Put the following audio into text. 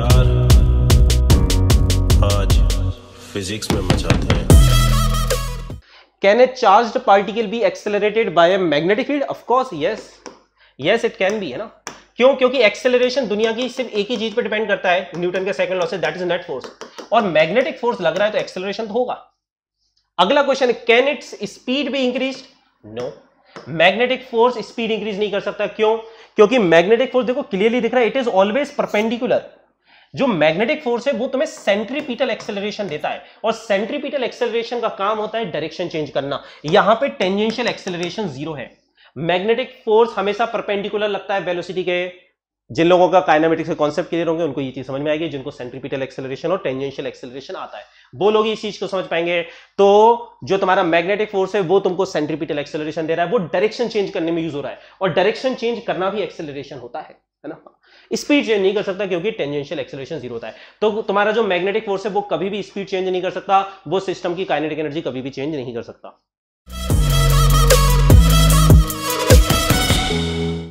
यार आज फिजिक्स में मचाते हैं can a charge particle be accelerated by magnetic field of course yes yes it can be है ना क्यों क्योंकि एक्सेलरेशन दुनिया की सिर्फ एक ही चीज पे डिपेंड करता है न्यूटन के सेकंड लॉ से दैट इज नेट फोर्स और मैग्नेटिक फोर्स लग रहा है तो एक्सेलरेशन तो होगा अगला question can its speed be increase no magnetic force speed increase नहीं कर सकता क्यों क्योंकि मैग्नेटिक फोर्स देखो क्लियरली दिख रहा है इट इज ऑलवेज परपेंडिकुलर जो मैग्नेटिक फोर्स है वो तुम्हें सेंट्रीपीटल एक्सेलरेशन देता है और सेंट्रीपीटल एक्सेलरेशन का काम होता है डायरेक्शन चेंज करना यहां पे टेंजेंशियल एक्सेलरेशन जीरो है मैग्नेटिक फोर्स हमेशा परपेंडिकुलर लगता है वेलोसिटी के जिन लोगों का काइनामेटिक्स के कॉन्सेप्ट क्लियर होंगे उनको ये चीज समझ में आएगी जिनको सेंट्रीपिटल एक्सेलरेशन और टेंजेंशियल एक्सेलरेशन आता है वो लोग इस चीज को समझ पाएंगे तो जो तुम्हारा मैग्नेटिक फोर्स है वो तुमको सेंट्रीपिटल एक्सेलरेशन दे रहा है वो डायरेक्शन चेंज करने में यूज हो रहा है और डायरेक्शन चेंज करना भी एक्सेलरेशन होता है है ना स्पीड चेंज नहीं कर सकता क्योंकि टेंजेंशियल एक्सेलरेशन जीरो होता है तो तुम्हारा जो मैग्नेटिक फोर्स है वो कभी भी स्पीड चेंज नहीं कर सकता वो सिस्टम की काइनेटिक एनर्जी कभी भी चेंज नहीं कर सकता